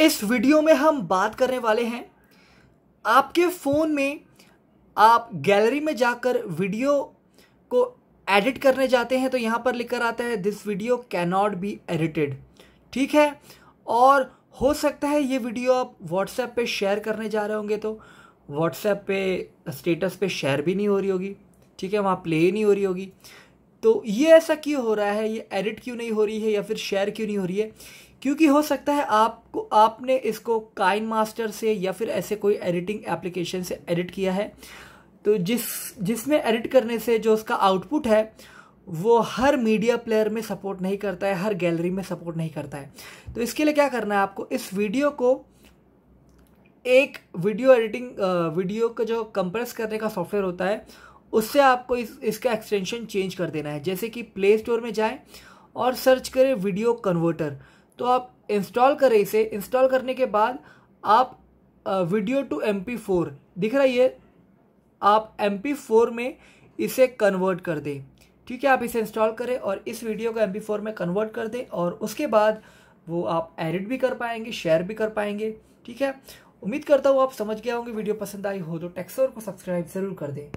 इस वीडियो में हम बात करने वाले हैं आपके फ़ोन में आप गैलरी में जाकर वीडियो को एडिट करने जाते हैं तो यहाँ पर लिखकर आता है this video cannot be edited ठीक है और हो सकता है ये वीडियो आप व्हाट्सएप पे शेयर करने जा रहे होंगे तो व्हाट्सएप पे स्टेटस पे शेयर भी नहीं हो रही होगी ठीक है वहाँ प्ले नहीं हो रही होगी तो ये ऐसा क्यों हो रहा है ये एडिट क्यों नहीं हो रही है या फिर शेयर क्यों नहीं हो रही है क्योंकि हो सकता है आपको आपने इसको काइन मास्टर से या फिर ऐसे कोई एडिटिंग एप्लीकेशन से एडिट किया है तो जिस जिसमें एडिट करने से जो उसका आउटपुट है वो हर मीडिया प्लेयर में सपोर्ट नहीं करता है हर गैलरी में सपोर्ट नहीं करता है तो इसके लिए क्या करना है आपको इस वीडियो को एक वीडियो एडिटिंग वीडियो का जो कंप्रेस करने का सॉफ्टवेयर होता है उससे आपको इस इसका एक्सटेंशन चेंज कर देना है जैसे कि प्ले स्टोर में जाएं और सर्च करें वीडियो कन्वर्टर तो आप इंस्टॉल करें इसे इंस्टॉल करने के बाद आप वीडियो टू एम दिख रहा है आप एम में इसे कन्वर्ट कर दें ठीक है आप इसे इंस्टॉल करें और इस वीडियो को एम में कन्वर्ट कर दें और उसके बाद वो आप एडिट भी कर पाएंगे शेयर भी कर पाएंगे ठीक है उम्मीद करता हूँ आप समझ गया होंगे वीडियो पसंद आई हो तो टेक्सोर को सब्सक्राइब ज़रूर कर दें